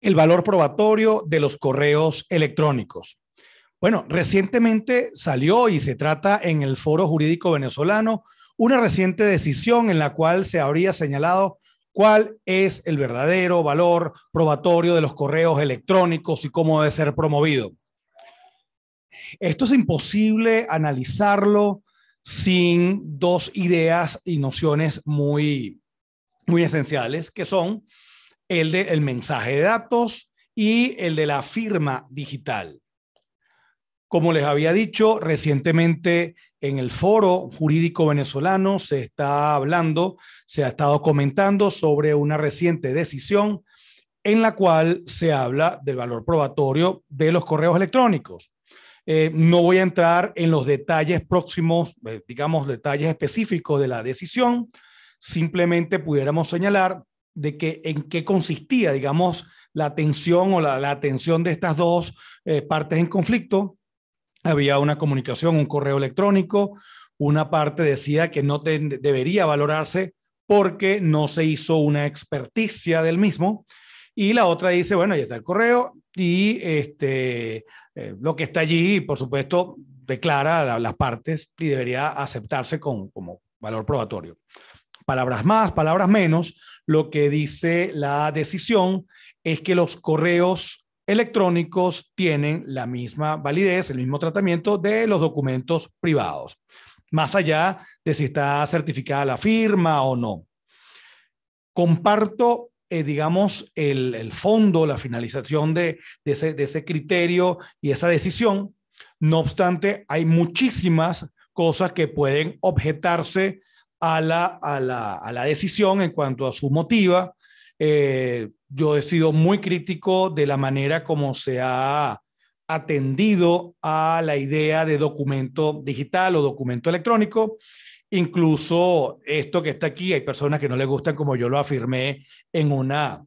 el valor probatorio de los correos electrónicos. Bueno, recientemente salió y se trata en el Foro Jurídico Venezolano una reciente decisión en la cual se habría señalado cuál es el verdadero valor probatorio de los correos electrónicos y cómo debe ser promovido. Esto es imposible analizarlo sin dos ideas y nociones muy, muy esenciales, que son el del el mensaje de datos y el de la firma digital. Como les había dicho, recientemente en el foro jurídico venezolano se está hablando, se ha estado comentando sobre una reciente decisión en la cual se habla del valor probatorio de los correos electrónicos. Eh, no voy a entrar en los detalles próximos, eh, digamos, detalles específicos de la decisión. Simplemente pudiéramos señalar de que, en qué consistía, digamos, la atención o la, atención de estas dos eh, partes en conflicto. Había una comunicación, un correo electrónico, una parte decía que no debería valorarse porque no se hizo una experticia del mismo, y la otra dice, bueno, ya está el correo, y este, eh, lo que está allí, por supuesto, declara las partes y debería aceptarse como valor probatorio palabras más, palabras menos, lo que dice la decisión es que los correos electrónicos tienen la misma validez, el mismo tratamiento de los documentos privados, más allá de si está certificada la firma o no. Comparto, eh, digamos, el, fondo, la finalización de, ese, de ese criterio y esa decisión. No obstante, hay muchísimas cosas que pueden objetarse a la, a la, decisión en cuanto a su motiva. Eh, yo he sido muy crítico de la manera como se ha atendido a la idea de documento digital o documento electrónico. Incluso esto que está aquí, hay personas que no le gustan como yo lo afirmé en una,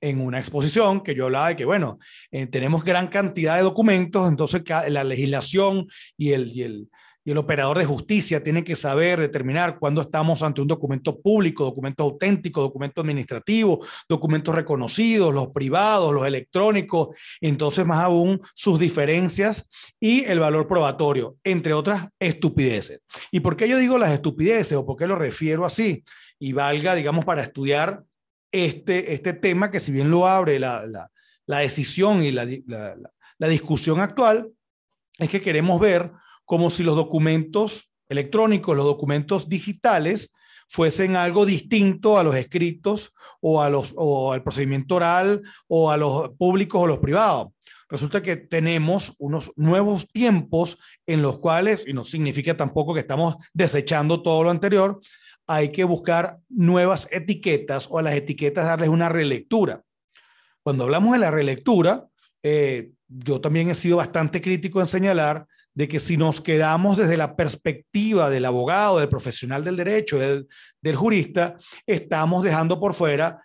en una exposición que yo hablaba de que, bueno, eh, tenemos gran cantidad de documentos, entonces la legislación y el, y el operador de justicia tiene que saber determinar cuándo estamos ante un documento público, documento auténtico, documento administrativo, documentos reconocidos, los privados, los electrónicos, entonces más aún sus diferencias y el valor probatorio, entre otras estupideces. ¿Y por qué yo digo las estupideces o por qué lo refiero así? Y valga, digamos, para estudiar este, este tema que si bien lo abre la, decisión y la, la discusión actual, es que queremos ver como si los documentos electrónicos, los documentos digitales, fuesen algo distinto a los escritos o, a los, o al procedimiento oral o a los públicos o los privados. Resulta que tenemos unos nuevos tiempos en los cuales, y no significa tampoco que estamos desechando todo lo anterior, hay que buscar nuevas etiquetas o a las etiquetas darles una relectura. Cuando hablamos de la relectura, eh, yo también he sido bastante crítico en señalar de que si nos quedamos desde la perspectiva del abogado, del profesional del derecho, del, jurista, estamos dejando por fuera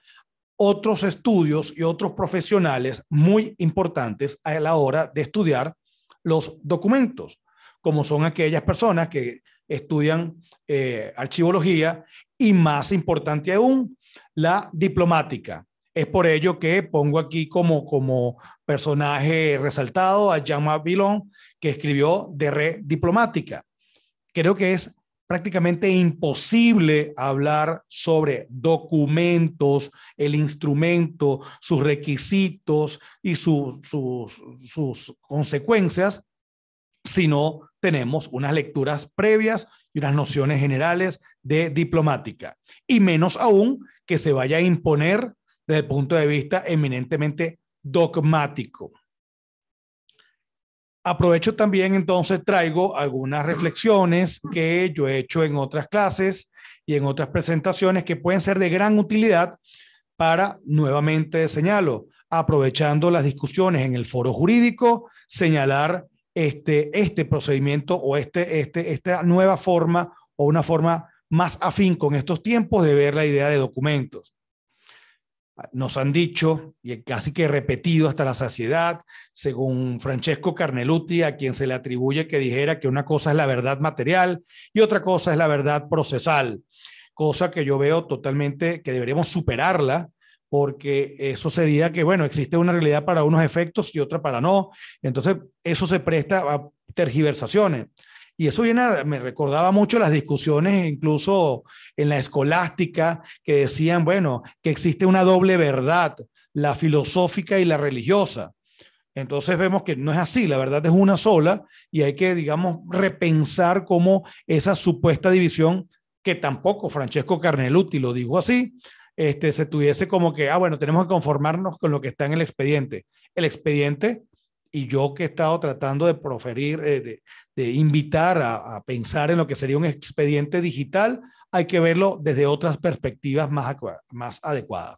otros estudios y otros profesionales muy importantes a la hora de estudiar los documentos, como son aquellas personas que estudian eh, archivología y más importante aún, la diplomática, es por ello que pongo aquí como, personaje resaltado a Jean-Marc que escribió De Red Diplomática. Creo que es prácticamente imposible hablar sobre documentos, el instrumento, sus requisitos y sus, sus consecuencias si no tenemos unas lecturas previas y unas nociones generales de diplomática. Y menos aún que se vaya a imponer desde el punto de vista eminentemente dogmático. Aprovecho también, entonces, traigo algunas reflexiones que yo he hecho en otras clases y en otras presentaciones que pueden ser de gran utilidad para, nuevamente señalo, aprovechando las discusiones en el foro jurídico, señalar este, este procedimiento o este, este, esta nueva forma o una forma más afín con estos tiempos de ver la idea de documentos nos han dicho, y casi que repetido hasta la saciedad, según Francesco Carneluti, a quien se le atribuye que dijera que una cosa es la verdad material y otra cosa es la verdad procesal, cosa que yo veo totalmente que deberíamos superarla, porque eso sería que, bueno, existe una realidad para unos efectos y otra para no. Entonces, eso se presta a tergiversaciones. Y eso me recordaba mucho las discusiones, incluso en la escolástica, que decían, bueno, que existe una doble verdad, la filosófica y la religiosa. Entonces vemos que no es así, la verdad es una sola y hay que, digamos, repensar cómo esa supuesta división, que tampoco Francesco Carneluti lo dijo así, este, se tuviese como que, ah, bueno, tenemos que conformarnos con lo que está en el expediente. El expediente, y yo que he estado tratando de proferir, eh, de, invitar a, pensar en lo que sería un expediente digital, hay que verlo desde otras perspectivas más, más adecuadas.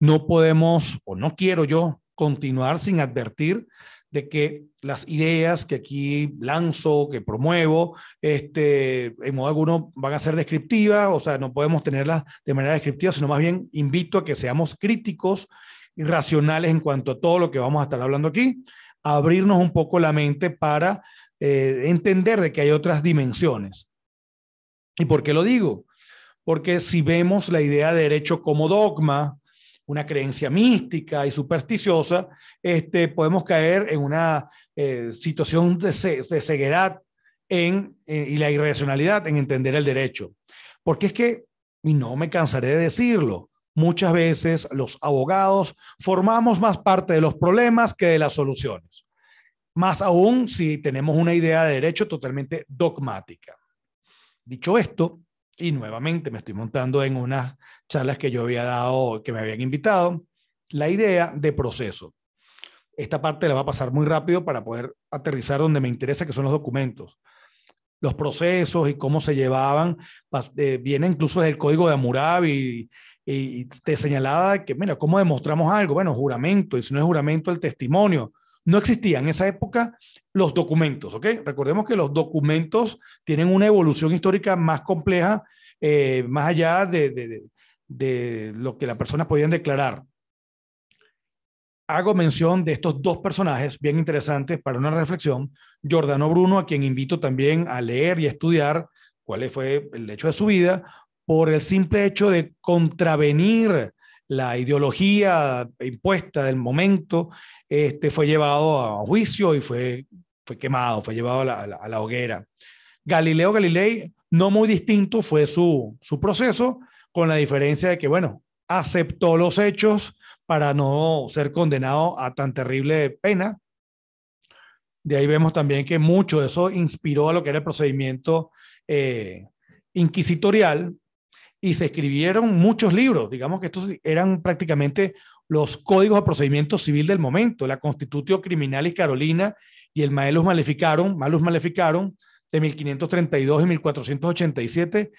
No podemos, o no quiero yo, continuar sin advertir de que las ideas que aquí lanzo, que promuevo, este, en modo alguno van a ser descriptivas, o sea, no podemos tenerlas de manera descriptiva, sino más bien invito a que seamos críticos y racionales en cuanto a todo lo que vamos a estar hablando aquí abrirnos un poco la mente para eh, entender de que hay otras dimensiones. ¿Y por qué lo digo? Porque si vemos la idea de derecho como dogma, una creencia mística y supersticiosa, este, podemos caer en una eh, situación de, ceguedad en, eh, y la irracionalidad en entender el derecho. Porque es que, y no me cansaré de decirlo, Muchas veces los abogados formamos más parte de los problemas que de las soluciones, más aún si tenemos una idea de derecho totalmente dogmática. Dicho esto, y nuevamente me estoy montando en unas charlas que yo había dado, que me habían invitado, la idea de proceso. Esta parte la va a pasar muy rápido para poder aterrizar donde me interesa, que son los documentos. Los procesos y cómo se llevaban, eh, viene incluso del código de y y te señalaba que, mira, ¿cómo demostramos algo? Bueno, juramento, y si no es juramento, el testimonio. No existían en esa época los documentos, ¿ok? Recordemos que los documentos tienen una evolución histórica más compleja, eh, más allá de, de, de lo que las personas podían declarar. Hago mención de estos dos personajes bien interesantes para una reflexión. Giordano Bruno, a quien invito también a leer y estudiar cuál fue el hecho de su vida, por el simple hecho de contravenir la ideología impuesta del momento, este, fue llevado a juicio y fue, fue quemado, fue llevado a la, hoguera. Galileo Galilei, no muy distinto fue su, proceso, con la diferencia de que, bueno, aceptó los hechos para no ser condenado a tan terrible pena. De ahí vemos también que mucho de eso inspiró a lo que era el procedimiento eh, inquisitorial y se escribieron muchos libros. Digamos que estos eran prácticamente los códigos de procedimiento civil del momento, la criminal y Carolina y el Malus Maleficaron, Malus maleficaron de 1532 y 1487,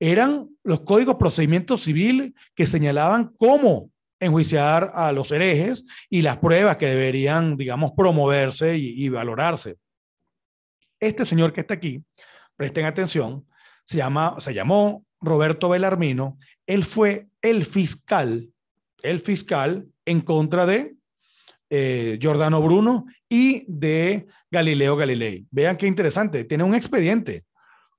eran los códigos de procedimiento civil que señalaban cómo enjuiciar a los herejes y las pruebas que deberían, digamos, promoverse y, y valorarse. Este señor que está aquí, presten atención, se, llama, se llamó Roberto Belarmino, él fue el fiscal, el fiscal en contra de eh, Giordano Bruno y de Galileo Galilei. Vean qué interesante, tiene un expediente.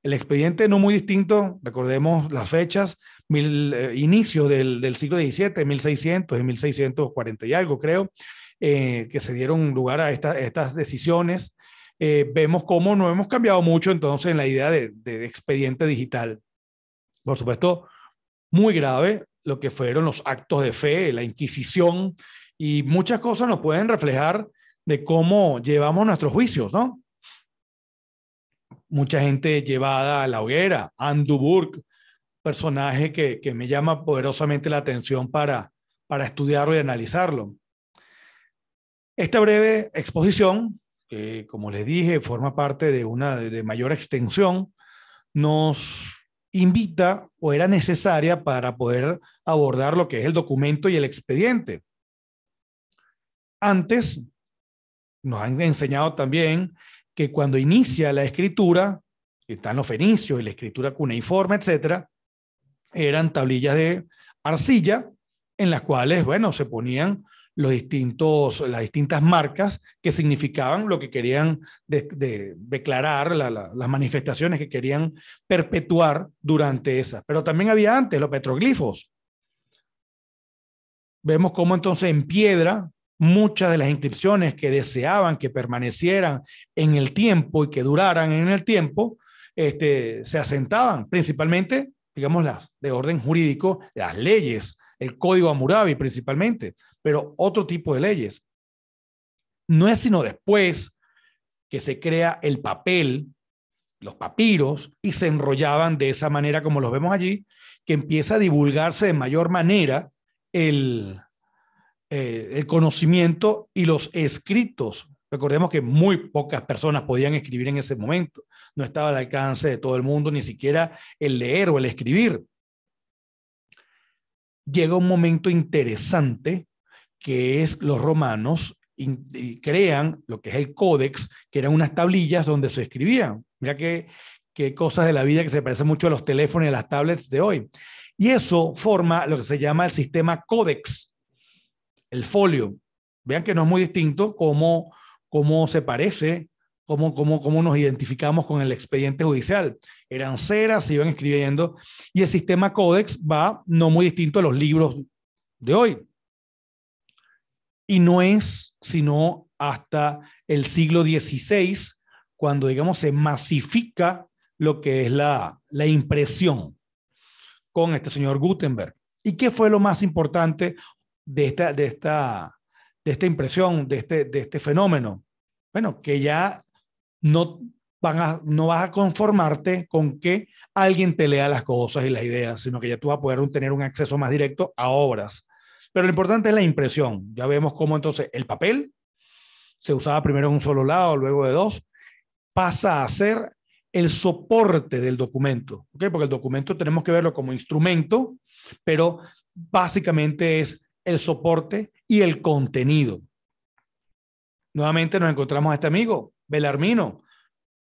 El expediente no muy distinto, recordemos las fechas, mil, eh, inicio del, siglo XVII, 1600 y 1640 y algo, creo, eh, que se dieron lugar a estas decisiones. vemos cómo no hemos cambiado mucho entonces en la idea de, de expediente digital por supuesto, muy grave lo que fueron los actos de fe, la Inquisición y muchas cosas nos pueden reflejar de cómo llevamos nuestros juicios, ¿no? Mucha gente llevada a la hoguera, Andrew Burke, personaje que, me llama poderosamente la atención para, para estudiarlo y analizarlo. Esta breve exposición, que como les dije, forma parte de una de mayor extensión, nos invita o era necesaria para poder abordar lo que es el documento y el expediente. Antes, nos han enseñado también que cuando inicia la escritura, están los fenicios y la escritura cuneiforme, etcétera, eran tablillas de arcilla en las cuales, bueno, se ponían los distintos, las distintas marcas que significaban lo que querían declarar, las manifestaciones que querían perpetuar durante esas. Pero también había antes los petroglifos. Vemos cómo entonces en piedra muchas de las inscripciones que deseaban que permanecieran en el tiempo y que duraran en el tiempo, este, se asentaban principalmente, digamos, las de orden jurídico, las leyes, el código amurabi principalmente, pero otro tipo de leyes. No es sino después que se crea el papel, los papiros, y se enrollaban de esa manera como los vemos allí, que empieza a divulgarse de mayor manera el, eh, el conocimiento y los escritos. Recordemos que muy pocas personas podían escribir en ese momento. No estaba al alcance de todo el mundo, ni siquiera el leer o el escribir. Llega un momento interesante que es los romanos crean lo que es el códex, que eran unas tablillas donde se escribían. Mira que, que cosas de la vida que se parecen mucho a los teléfonos y las tablets de hoy. Y eso forma lo que se llama el sistema códex, el folio. Vean que no es muy distinto cómo, cómo se parece, como como cómo nos identificamos con el expediente judicial. Eran ceras, se iban escribiendo, y el sistema códex va no muy distinto a los libros de hoy. Y no es sino hasta el siglo XVI cuando, digamos, se masifica lo que es la, impresión con este señor Gutenberg. ¿Y qué fue lo más importante de esta, de esta, de esta impresión, de este, de este fenómeno? Bueno, que ya no, van a, no vas a conformarte con que alguien te lea las cosas y las ideas, sino que ya tú vas a poder tener un acceso más directo a obras pero lo importante es la impresión. Ya vemos cómo entonces el papel se usaba primero en un solo lado, luego de dos, pasa a ser el soporte del documento, Porque el documento tenemos que verlo como instrumento, pero básicamente es el soporte y el contenido. Nuevamente nos encontramos a este amigo, Belarmino.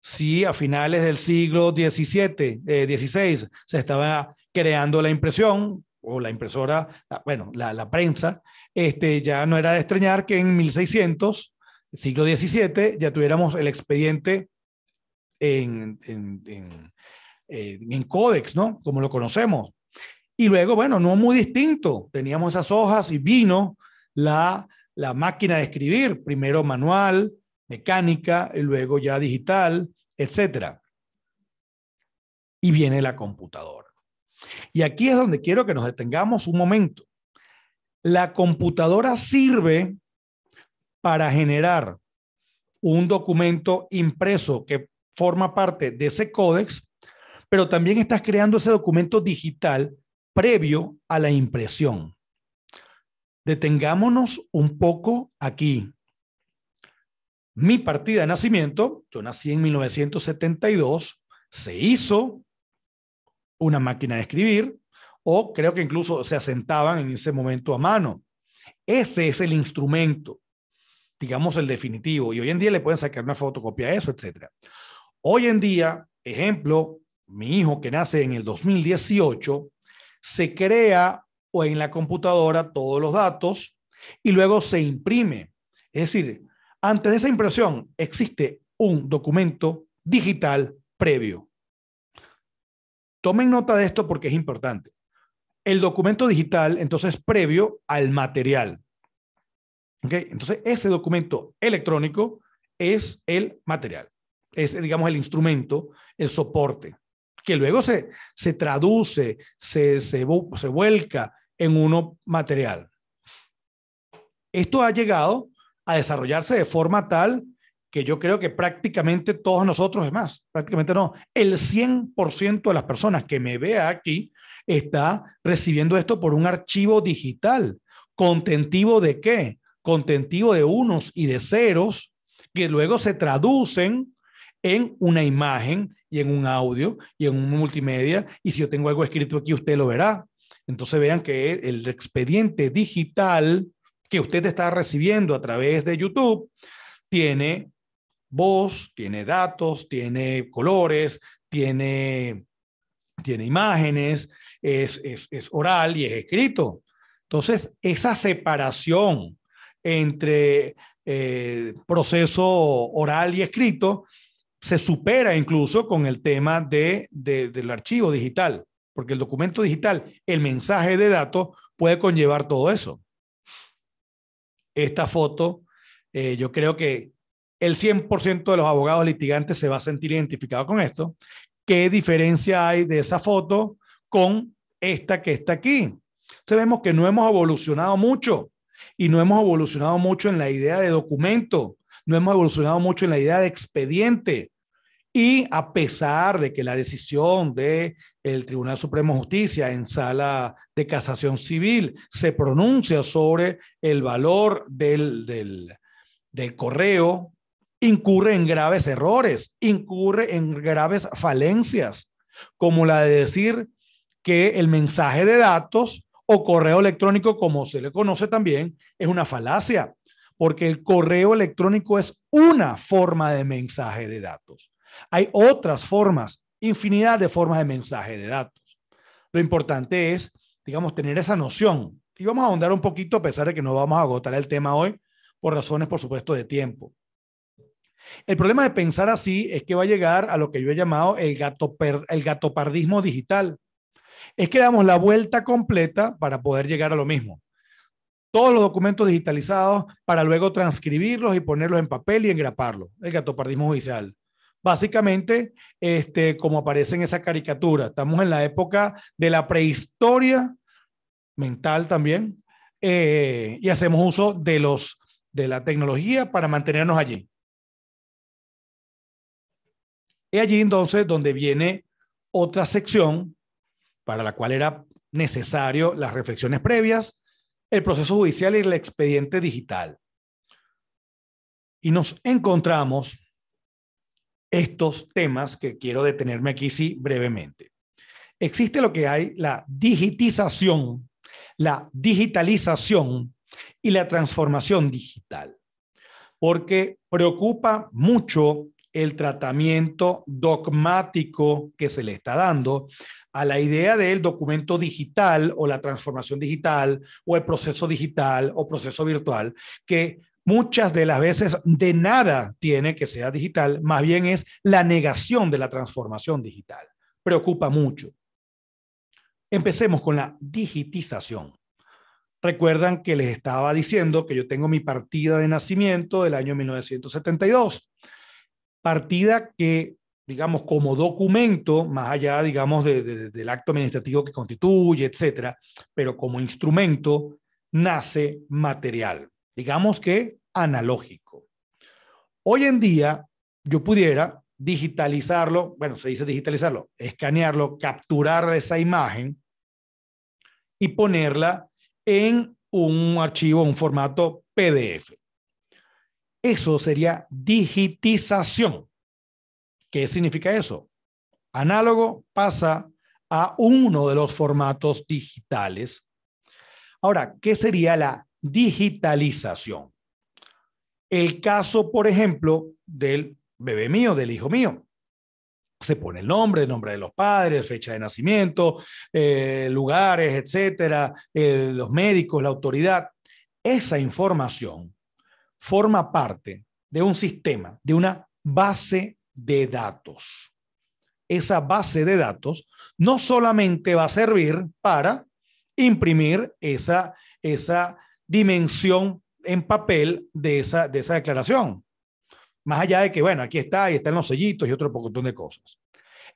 Sí, a finales del siglo XVII, XVI, eh, se estaba creando la impresión, o la impresora, ah, bueno, la, prensa, este, ya no era de extrañar que en 1600, siglo XVII, ya tuviéramos el expediente en, en, códex, ¿no? Como lo conocemos. Y luego, bueno, no muy distinto, teníamos esas hojas y vino la, la máquina de escribir, primero manual, mecánica, y luego ya digital, etcétera. Y viene la computadora. Y aquí es donde quiero que nos detengamos un momento. La computadora sirve para generar un documento impreso que forma parte de ese códex, pero también estás creando ese documento digital previo a la impresión. Detengámonos un poco aquí. Mi partida de nacimiento, yo nací en 1972, se hizo una máquina de escribir o creo que incluso se asentaban en ese momento a mano. Ese es el instrumento, digamos el definitivo, y hoy en día le pueden sacar una fotocopia a eso, etc. Hoy en día, ejemplo, mi hijo que nace en el 2018, se crea o en la computadora todos los datos y luego se imprime. Es decir, antes de esa impresión existe un documento digital previo. Tomen nota de esto porque es importante. El documento digital, entonces, previo al material. Entonces, ese documento electrónico es el material, es, digamos, el instrumento, el soporte, que luego se, se traduce, se, se vuelca en uno material. Esto ha llegado a desarrollarse de forma tal que yo creo que prácticamente todos nosotros, es más, prácticamente no, el 100% de las personas que me vea aquí está recibiendo esto por un archivo digital, contentivo de qué? Contentivo de unos y de ceros, que luego se traducen en una imagen y en un audio y en un multimedia. Y si yo tengo algo escrito aquí, usted lo verá. Entonces vean que el expediente digital que usted está recibiendo a través de YouTube tiene voz, tiene datos, tiene colores, tiene, tiene imágenes, es, oral y es escrito. Entonces, esa separación entre eh, proceso oral y escrito se supera incluso con el tema de, del archivo digital, porque el documento digital, el mensaje de datos puede conllevar todo eso. Esta foto, eh, yo creo que el 100% de los abogados litigantes se va a sentir identificado con esto. ¿Qué diferencia hay de esa foto con esta que está aquí? Entonces vemos que no hemos evolucionado mucho y no hemos evolucionado mucho en la idea de documento, no hemos evolucionado mucho en la idea de expediente. Y a pesar de que la decisión del el Tribunal Supremo de Justicia en sala de casación civil se pronuncia sobre el valor del, del correo incurre en graves errores, incurre en graves falencias, como la de decir que el mensaje de datos o correo electrónico, como se le conoce también, es una falacia, porque el correo electrónico es una forma de mensaje de datos. Hay otras formas, infinidad de formas de mensaje de datos. Lo importante es, digamos, tener esa noción. Y vamos a ahondar un poquito, a pesar de que no vamos a agotar el tema hoy, por razones, por supuesto, de tiempo. El problema de pensar así es que va a llegar a lo que yo he llamado el, gato el gatopardismo digital. Es que damos la vuelta completa para poder llegar a lo mismo. Todos los documentos digitalizados para luego transcribirlos y ponerlos en papel y engraparlos. El gatopardismo judicial. Básicamente, este, como aparece en esa caricatura, estamos en la época de la prehistoria mental también eh, y hacemos uso de, los, de la tecnología para mantenernos allí allí entonces donde viene otra sección para la cual era necesario las reflexiones previas, el proceso judicial y el expediente digital. Y nos encontramos estos temas que quiero detenerme aquí sí brevemente. Existe lo que hay la digitización, la digitalización y la transformación digital, porque preocupa mucho el tratamiento dogmático que se le está dando a la idea del documento digital o la transformación digital o el proceso digital o proceso virtual, que muchas de las veces de nada tiene que sea digital, más bien es la negación de la transformación digital. Preocupa mucho. Empecemos con la digitización. Recuerdan que les estaba diciendo que yo tengo mi partida de nacimiento del año 1972 partida que, digamos, como documento, más allá, digamos, del acto administrativo que constituye, etcétera, pero como instrumento, nace material, digamos que analógico. Hoy en día, yo pudiera digitalizarlo, bueno, se dice digitalizarlo, escanearlo, capturar esa imagen y ponerla en un archivo, un formato PDF. Eso sería digitización. ¿Qué significa eso? Análogo pasa a uno de los formatos digitales. Ahora, ¿qué sería la digitalización? El caso, por ejemplo, del bebé mío, del hijo mío. Se pone el nombre, el nombre de los padres, fecha de nacimiento, eh, lugares, etcétera, eh, los médicos, la autoridad. Esa información forma parte de un sistema, de una base de datos. Esa base de datos no solamente va a servir para imprimir esa, esa dimensión en papel de esa, de esa declaración. Más allá de que, bueno, aquí está, y están los sellitos y otro montón de cosas.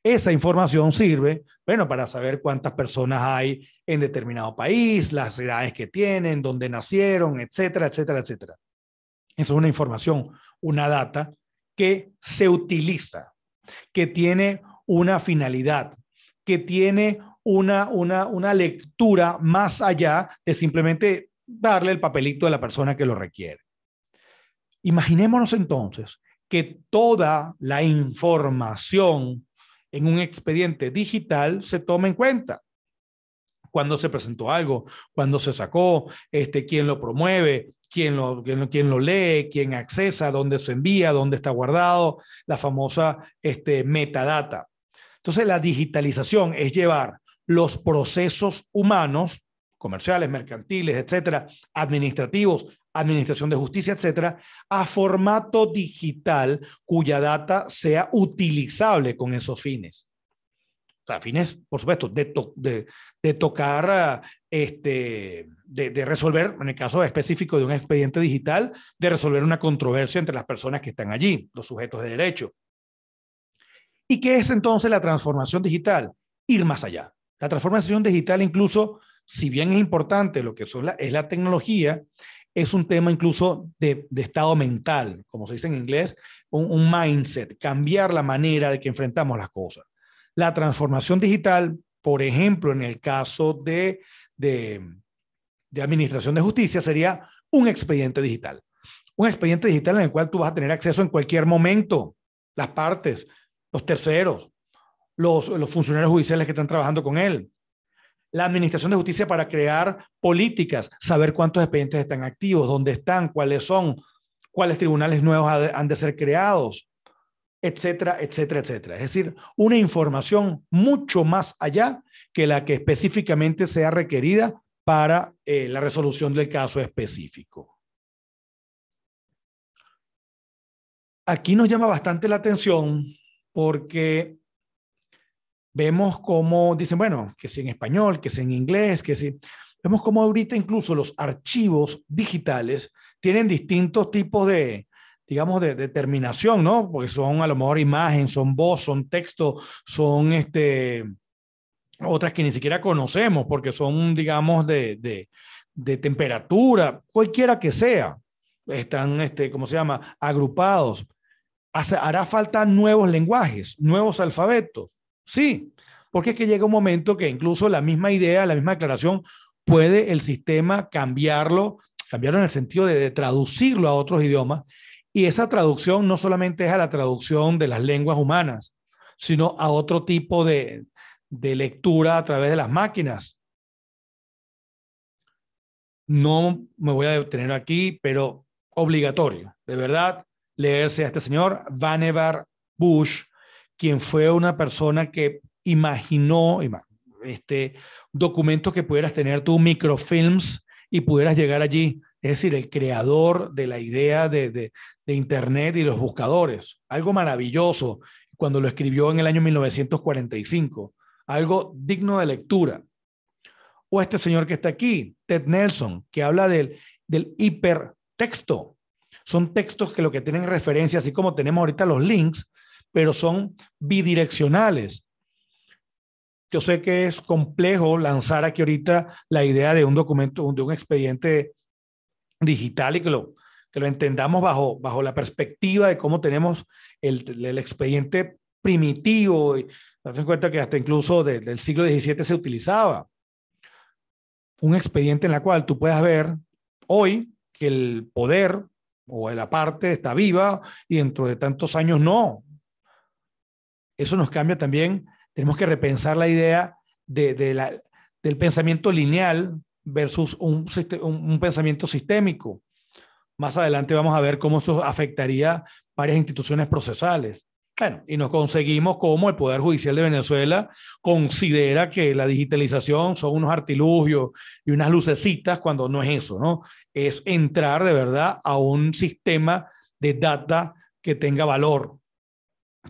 Esa información sirve, bueno, para saber cuántas personas hay en determinado país, las edades que tienen, dónde nacieron, etcétera, etcétera, etcétera. Esa es una información, una data que se utiliza, que tiene una finalidad, que tiene una, una, una lectura más allá de simplemente darle el papelito a la persona que lo requiere. Imaginémonos entonces que toda la información en un expediente digital se toma en cuenta. Cuando se presentó algo, cuando se sacó, este, quién lo promueve, quién lo, quién lo lee, quién accesa, dónde se envía, dónde está guardado, la famosa este, metadata. Entonces, la digitalización es llevar los procesos humanos, comerciales, mercantiles, etcétera, administrativos, administración de justicia, etcétera, a formato digital cuya data sea utilizable con esos fines. O sea, fines, por supuesto, de, de, de tocar ah, este, de, resolver, en el caso específico de un expediente digital, de resolver una controversia entre las personas que están allí, los sujetos de derecho. ¿Y qué es entonces la transformación digital? Ir más allá. La transformación digital incluso, si bien es importante lo que es la tecnología, es un tema incluso de, estado mental, como se dice en inglés, un mindset, cambiar la manera de que enfrentamos las cosas. La transformación digital por ejemplo, en el caso de de, Administración de Justicia sería un expediente digital. Un expediente digital en el cual tú vas a tener acceso en cualquier momento, las partes, los terceros, los, los funcionarios judiciales que están trabajando con él, la Administración de Justicia para crear políticas, saber cuántos expedientes están activos, dónde están, cuáles son, cuáles tribunales nuevos han de ser creados, etcétera, etcétera, etcétera. Es decir, una información mucho más allá que la que específicamente sea requerida para eh, la resolución del caso específico. Aquí nos llama bastante la atención porque vemos cómo dicen, bueno, que si en español, que si en inglés, que si... Vemos cómo ahorita incluso los archivos digitales tienen distintos tipos de, digamos, de, determinación, ¿no? Porque son a lo mejor imagen, son voz, son texto, son este, otras que ni siquiera conocemos porque son, digamos, de, de, temperatura, cualquiera que sea, están, este, ¿cómo se llama?, agrupados. hará falta nuevos lenguajes, nuevos alfabetos. Sí, porque es que llega un momento que incluso la misma idea, la misma aclaración, puede el sistema cambiarlo, cambiarlo en el sentido de traducirlo a otros idiomas. Y esa traducción no solamente es a la traducción de las lenguas humanas, sino a otro tipo de, de lectura a través de las máquinas. No me voy a detener aquí, pero obligatorio, de verdad, leerse a este señor, Vannevar Bush, quien fue una persona que imaginó este, documento que pudieras tener tú, microfilms, y pudieras llegar allí. Es decir, el creador de la idea de Internet y los buscadores. Algo maravilloso cuando lo escribió en el año 1945 algo digno de lectura. O este señor que está aquí, Ted Nelson, que habla del, del hipertexto. Son textos que lo que tienen referencia, así como tenemos ahorita los links, pero son bidireccionales. Yo sé que es complejo lanzar aquí ahorita la idea de un documento, de un expediente digital y que lo, que lo entendamos bajo, bajo la perspectiva de cómo tenemos el, el expediente primitivo Date cuenta que hasta incluso del siglo XVII se utilizaba un expediente en la cual tú puedas ver hoy que el poder o la parte está viva y dentro de tantos años no. Eso nos cambia también. Tenemos que repensar la idea de, del pensamiento lineal versus un, un, pensamiento sistémico. Más adelante vamos a ver cómo eso afectaría varias instituciones procesales y nos conseguimos cómo el Poder Judicial de Venezuela considera que la digitalización son unos artilugios y unas lucecitas cuando no es eso, ¿no? Es entrar de verdad a un sistema de data que tenga valor,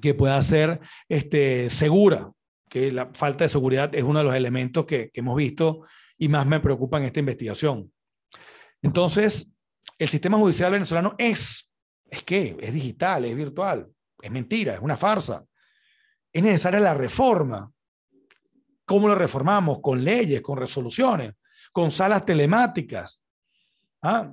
que pueda ser este, segura, que la falta de seguridad es uno de los elementos que, que hemos visto y más me preocupa en esta investigación. Entonces, el sistema judicial venezolano es, es que es digital, es virtual, es mentira, es una farsa. Es necesaria la reforma. ¿Cómo la reformamos? Con leyes, con resoluciones, con salas telemáticas. ¿Ah?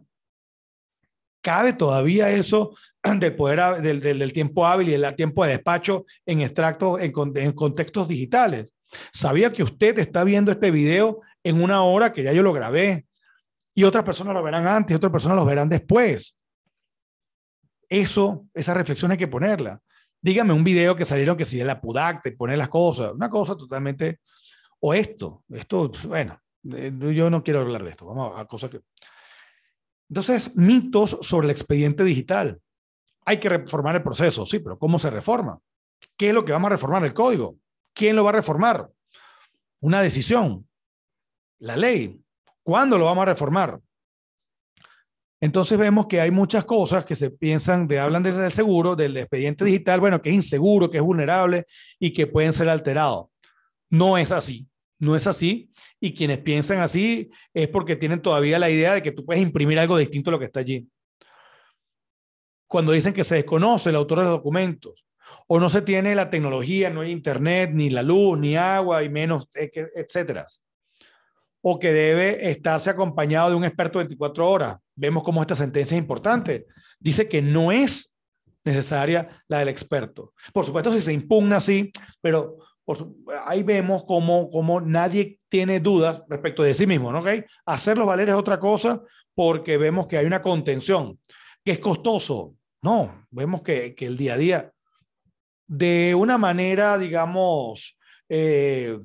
¿Cabe todavía eso del, poder, del, tiempo hábil y el tiempo de despacho en extractos, en, contextos digitales? Sabía que usted está viendo este video en una hora que ya yo lo grabé y otras personas lo verán antes y otras personas lo verán después. Eso, esa reflexión hay que ponerla. Dígame un video que salieron que si la PUDAC te pone las cosas, una cosa totalmente. O esto, esto, bueno, eh, yo no quiero hablar de esto, vamos a cosas que. Entonces, mitos sobre el expediente digital. Hay que reformar el proceso, sí, pero ¿cómo se reforma? ¿Qué es lo que vamos a reformar? El código. ¿Quién lo va a reformar? Una decisión. La ley. ¿Cuándo lo vamos a reformar? Entonces vemos que hay muchas cosas que se piensan, de, hablan el seguro, del expediente digital, bueno, que es inseguro, que es vulnerable y que pueden ser alterados. No es así, no es así. Y quienes piensan así es porque tienen todavía la idea de que tú puedes imprimir algo distinto a lo que está allí. Cuando dicen que se desconoce el autor de los documentos o no se tiene la tecnología, no hay internet, ni la luz, ni agua, y menos, eh, etcétera o que debe estarse acompañado de un experto 24 horas. Vemos cómo esta sentencia es importante. Dice que no es necesaria la del experto. Por supuesto, si se impugna, sí, pero ahí vemos cómo, cómo, nadie tiene dudas respecto de sí mismo, ¿no? ¿Okay? Hacerlo valer es otra cosa porque vemos que hay una contención, que es costoso. No, vemos que, el día a día, de una manera, digamos, eh,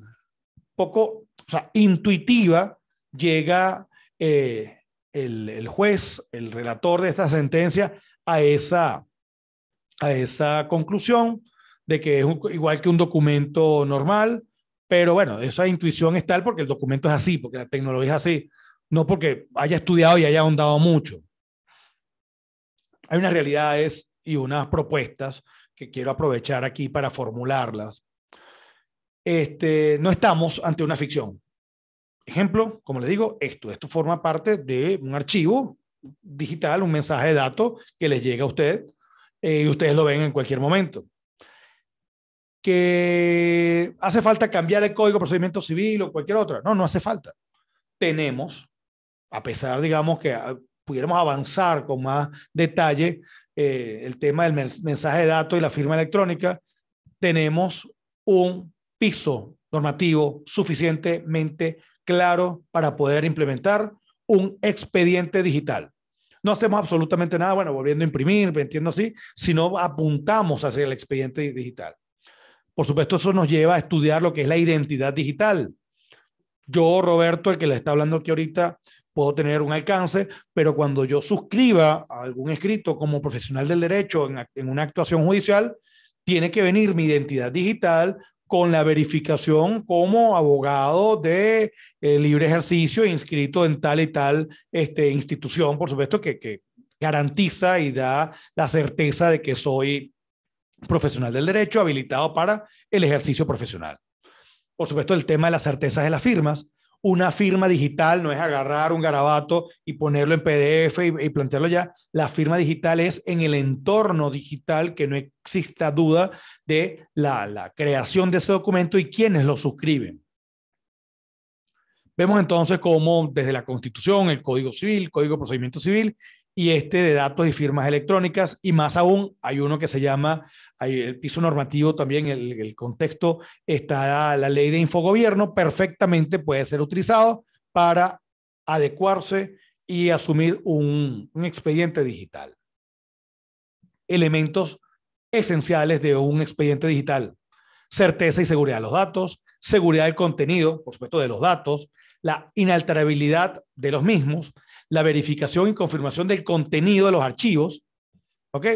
poco o sea, intuitiva llega eh, el, juez, el relator de esta sentencia, a esa, a esa conclusión de que es igual que un documento normal, pero bueno, esa intuición es tal porque el documento es así, porque la tecnología es así, no porque haya estudiado y haya ahondado mucho. Hay unas realidades y unas propuestas que quiero aprovechar aquí para formularlas este, no estamos ante una ficción. Ejemplo, como le digo, esto, esto forma parte de un archivo digital, un mensaje de datos que les llega a usted eh, y ustedes lo ven en cualquier momento. Que hace falta cambiar el código procedimiento civil o cualquier otra. No, no hace falta. Tenemos, a pesar, digamos, que ah, pudiéramos avanzar con más detalle eh, el tema del mensaje de datos y la firma electrónica, tenemos un piso normativo suficientemente claro para poder implementar un expediente digital. No hacemos absolutamente nada, bueno, volviendo a imprimir, entiendo así, sino apuntamos hacia el expediente digital. Por supuesto, eso nos lleva a estudiar lo que es la identidad digital. Yo, Roberto, el que le está hablando aquí ahorita, puedo tener un alcance, pero cuando yo suscriba a algún escrito como profesional del derecho en, en una actuación judicial, tiene que venir mi identidad digital con la verificación como abogado de eh, libre ejercicio e inscrito en tal y tal este, institución, por supuesto, que, que garantiza y da la certeza de que soy profesional del derecho habilitado para el ejercicio profesional. Por supuesto, el tema de las certezas de las firmas, una firma digital, no es agarrar un garabato y ponerlo en PDF y, plantearlo ya. La firma digital es en el entorno digital que no exista duda de la, la creación de ese documento y quienes lo suscriben. Vemos entonces cómo desde la Constitución, el Código Civil, Código de Procedimiento Civil y este de datos y firmas electrónicas, y más aún hay uno que se llama, hay el piso normativo también, el, contexto, está la ley de infogobierno, perfectamente puede ser utilizado para adecuarse y asumir un, un expediente digital. Elementos esenciales de un expediente digital. Certeza y seguridad de los datos, seguridad del contenido, por supuesto, de los datos, la inalterabilidad de los mismos, la verificación y confirmación del contenido de los archivos. ¿Ok?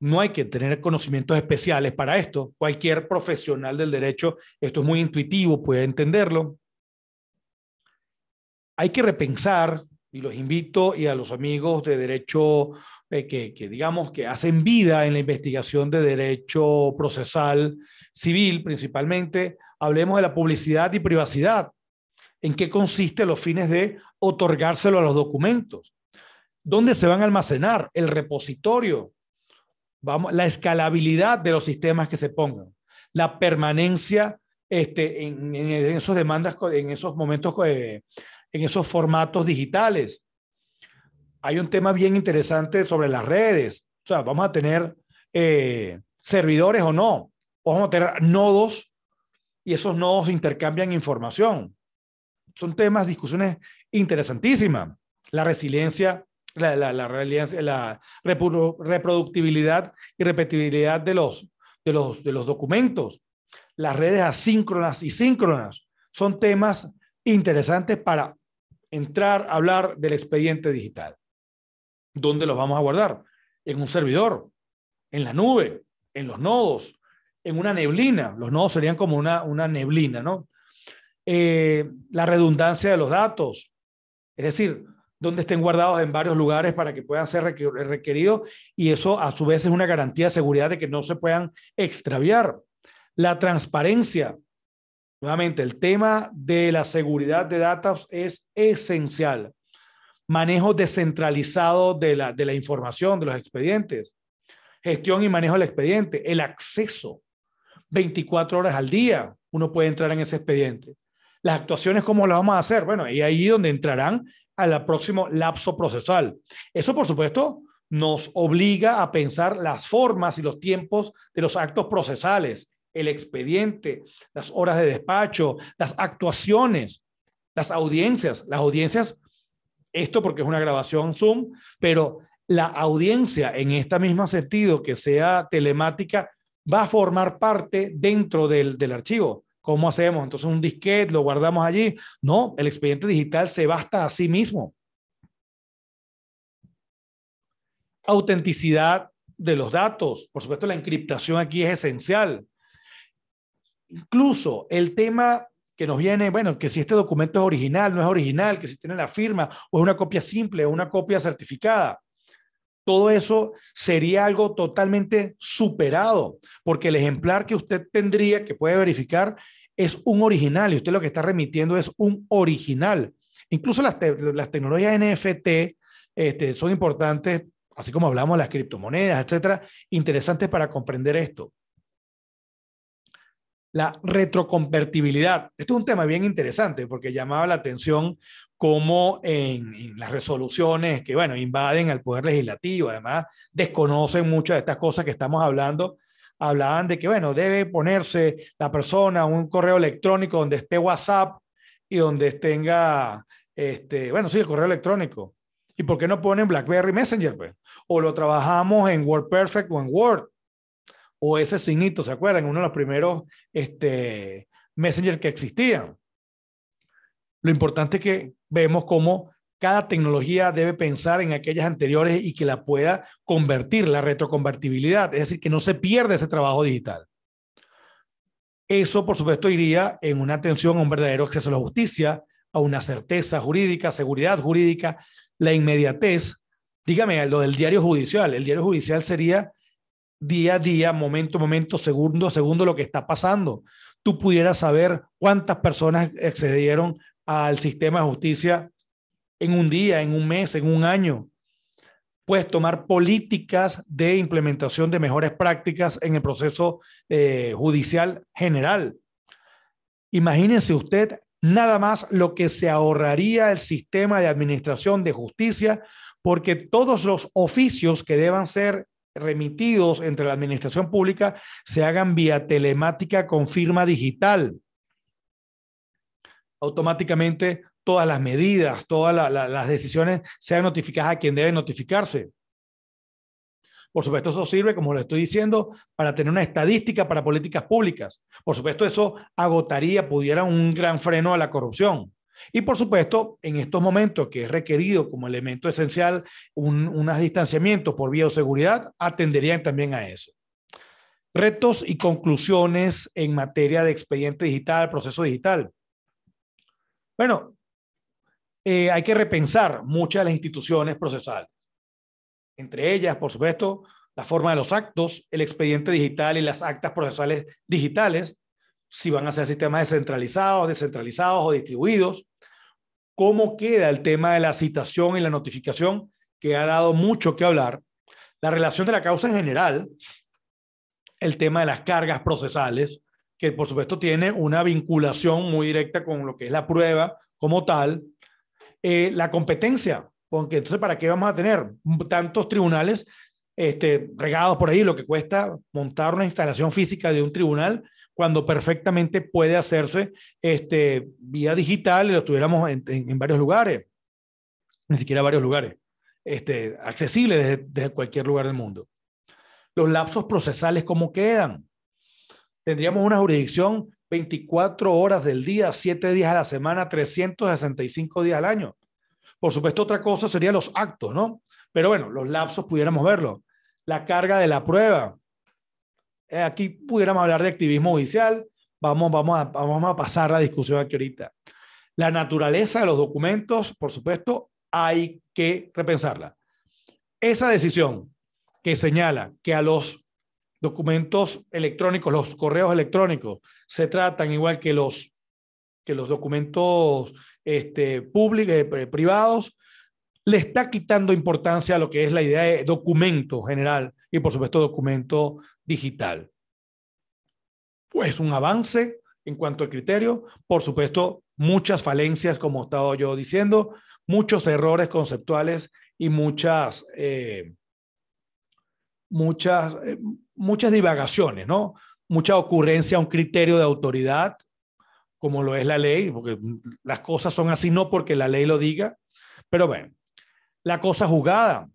No hay que tener conocimientos especiales para esto. Cualquier profesional del derecho, esto es muy intuitivo, puede entenderlo. Hay que repensar, y los invito y a los amigos de derecho eh, que, que, digamos, que hacen vida en la investigación de derecho procesal civil principalmente, hablemos de la publicidad y privacidad en qué consiste los fines de otorgárselo a los documentos, dónde se van a almacenar, el repositorio, la escalabilidad de los sistemas que se pongan, la permanencia este, en, esos demandas, en esos momentos, eh, en esos formatos digitales. Hay un tema bien interesante sobre las redes. O sea, vamos a tener eh, servidores o no. vamos a tener nodos y esos nodos intercambian información son temas, discusiones interesantísimas. La resiliencia, la, la, reproductibilidad y repetibilidad de los, de, los, documentos, las redes asíncronas y síncronas, son temas interesantes para entrar a hablar del expediente digital. ¿Dónde los vamos a guardar? En un servidor, en la nube, en los nodos, en una neblina. Los nodos serían como una, una neblina, ¿no? Eh, la redundancia de los datos, es decir, donde estén guardados en varios lugares para que puedan ser requeridos y eso a su vez es una garantía de seguridad de que no se puedan extraviar. La transparencia, nuevamente, el tema de la seguridad de datos es esencial. Manejo descentralizado de la, de la información, de los expedientes, gestión y manejo del expediente, el acceso 24 horas al día, uno puede entrar en ese expediente. Las actuaciones, ¿cómo las vamos a hacer? Bueno, y ahí donde entrarán al próximo lapso procesal. Eso, por supuesto, nos obliga a pensar las formas y los tiempos de los actos procesales, el expediente, las horas de despacho, las actuaciones, las audiencias. Las audiencias, esto porque es una grabación Zoom, pero la audiencia en este mismo sentido, que sea telemática, va a formar parte dentro del archivo. ¿Cómo hacemos? Entonces un disquete, lo guardamos allí. No, el expediente digital se basta a sí mismo. Autenticidad de los datos. Por supuesto, la encriptación aquí es esencial. Incluso el tema que nos viene, bueno, que si este documento es original, no es original, que si tiene la firma o es una copia simple o una copia certificada todo eso sería algo totalmente superado, porque el ejemplar que usted tendría, que puede verificar, es un original y usted lo que está remitiendo es un original. Incluso las, tecnologías NFT este, son importantes, así como hablamos de las criptomonedas, etcétera, interesantes para comprender esto. La retroconvertibilidad. Este es un tema bien interesante porque llamaba la atención como en, las resoluciones que, bueno, invaden al Poder Legislativo, además desconocen muchas de estas cosas que estamos hablando. Hablaban de que, bueno, debe ponerse la persona un correo electrónico donde esté WhatsApp y donde tenga, este, bueno, sí, el correo electrónico. ¿Y por qué no ponen BlackBerry Messenger? Pues? O lo trabajamos en WordPerfect o en Word. O ese signito, ¿se acuerdan? Uno de los primeros este, Messenger que existían. Lo importante es que vemos cómo cada tecnología debe pensar en aquellas anteriores y que la pueda convertir, la retroconvertibilidad, es decir, que no se pierda ese trabajo digital. Eso, por supuesto, iría en una atención a un verdadero acceso a la justicia, a una certeza jurídica, seguridad jurídica, la inmediatez. Dígame, lo del diario judicial. El diario judicial sería día a día, momento a momento, segundo a segundo, lo que está pasando. Tú pudieras saber cuántas personas accedieron al sistema de justicia en un día, en un mes, en un año. Puedes tomar políticas de implementación de mejores prácticas en el proceso eh, judicial general. Imagínense usted nada más lo que se ahorraría el sistema de administración de justicia, porque todos los oficios que deban ser remitidos entre la administración pública se hagan vía telemática con firma digital automáticamente todas las medidas, todas las decisiones sean notificadas a quien debe notificarse. Por supuesto, eso sirve, como lo estoy diciendo, para tener una estadística para políticas públicas. Por supuesto, eso agotaría, pudiera un gran freno a la corrupción. Y por supuesto, en estos momentos que es requerido como elemento esencial un, unos distanciamientos por bioseguridad, atenderían también a eso. Retos y conclusiones en materia de expediente digital, proceso digital. Bueno, eh, hay que repensar muchas de las instituciones procesales. Entre ellas, por supuesto, la forma de los actos, el expediente digital y las actas procesales digitales, si van a ser sistemas descentralizados, descentralizados o distribuidos, cómo queda el tema de la citación y la notificación, que ha dado mucho que hablar, la relación de la causa en general, el tema de las cargas procesales, que por supuesto tiene una vinculación muy directa con lo que es la prueba como tal, eh, la competencia, porque entonces ¿para qué vamos a tener tantos tribunales este, regados por ahí, lo que cuesta montar una instalación física de un tribunal? cuando perfectamente puede hacerse este, vía digital y lo tuviéramos en, varios lugares, ni siquiera varios lugares, este, accesible desde, desde, cualquier lugar del mundo. Los lapsos procesales, ¿cómo quedan? tendríamos una jurisdicción 24 horas del día, 7 días a la semana, 365 días al año. Por supuesto, otra cosa serían los actos, ¿no? Pero bueno, los lapsos pudiéramos verlo. La carga de la prueba. Eh, aquí pudiéramos hablar de activismo judicial. Vamos, vamos, a, vamos a pasar la discusión aquí ahorita. La naturaleza de los documentos, por supuesto, hay que repensarla. Esa decisión que señala que a los documentos electrónicos, los correos electrónicos, se tratan igual que los, que los documentos este, públicos, eh, privados, le está quitando importancia a lo que es la idea de documento general y por supuesto documento digital. Pues un avance en cuanto al criterio, por supuesto muchas falencias como estaba yo diciendo, muchos errores conceptuales y muchas eh, muchas, eh, muchas divagaciones, ¿no? Mucha ocurrencia a un criterio de autoridad, como lo es la ley, porque las cosas son así no porque la ley lo diga, pero bueno, la cosa jugada.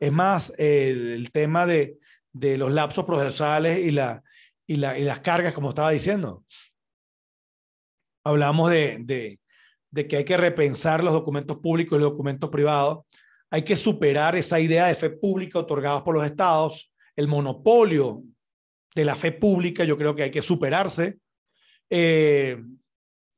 Es más, el, tema de, de, los lapsos procesales y, la, y, la, y, las cargas, como estaba diciendo. Hablamos de, de, de que hay que repensar los documentos públicos y los documentos privados hay que superar esa idea de fe pública otorgada por los estados, el monopolio de la fe pública, yo creo que hay que superarse. Eh,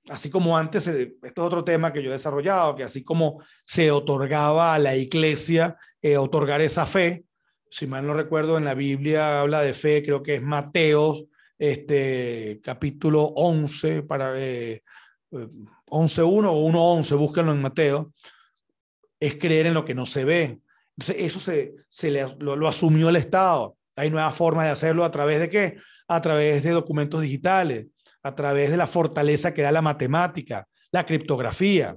así como antes, eh, esto es otro tema que yo he desarrollado, que así como se otorgaba a la iglesia eh, otorgar esa fe, si mal no recuerdo, en la Biblia habla de fe, creo que es Mateo, este, capítulo 11, para, eh, 11.1 o 1.11, búsquenlo en Mateo, es creer en lo que no se ve. eso se, lo, asumió el Estado. Hay nuevas formas de hacerlo a través de qué? A través de documentos digitales, a través de la fortaleza que da la matemática, la criptografía.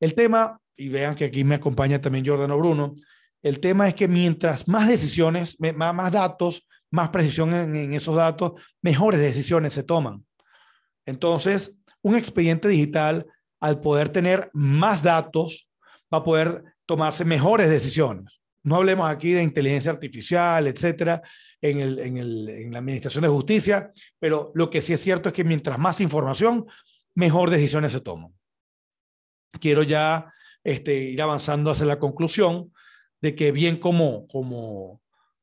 El tema, y vean que aquí me acompaña también Jordano Bruno, el tema es que mientras más decisiones, más, más datos, más precisión en esos datos, mejores decisiones se toman. Entonces, un expediente digital al poder tener más datos, va a poder tomarse mejores decisiones. No hablemos aquí de inteligencia artificial, etcétera, en, la administración de justicia, pero lo que sí es cierto es que mientras más información, mejor decisiones se toman. Quiero ya este, ir avanzando hacia la conclusión de que bien como, como,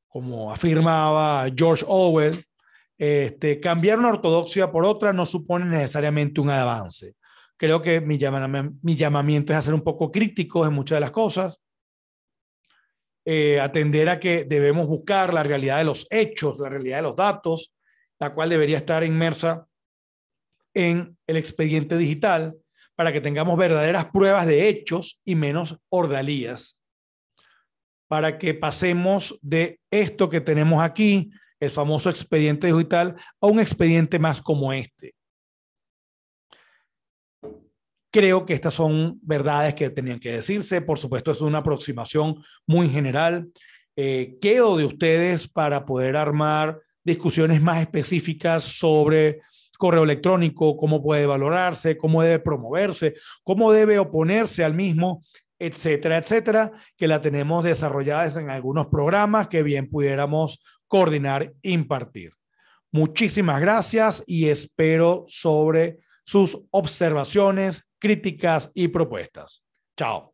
como afirmaba George Orwell, este, cambiar una ortodoxia por otra no supone necesariamente un avance. Creo que mi, llamamiento es hacer un poco críticos en muchas de las cosas, eh, atender a que debemos buscar la realidad de los hechos, la realidad de los datos, la cual debería estar inmersa en el expediente digital para que tengamos verdaderas pruebas de hechos y menos ordalías, para que pasemos de esto que tenemos aquí, el famoso expediente digital, a un expediente más como este. Creo que estas son verdades que tenían que decirse. Por supuesto, es una aproximación muy general. Eh, quedo de ustedes para poder armar discusiones más específicas sobre correo electrónico, cómo puede valorarse, cómo debe promoverse, cómo debe oponerse al mismo, etcétera, etcétera, que la tenemos desarrolladas en algunos programas que bien pudiéramos coordinar, impartir. Muchísimas gracias y espero sobre sus observaciones, críticas y propuestas. Chao.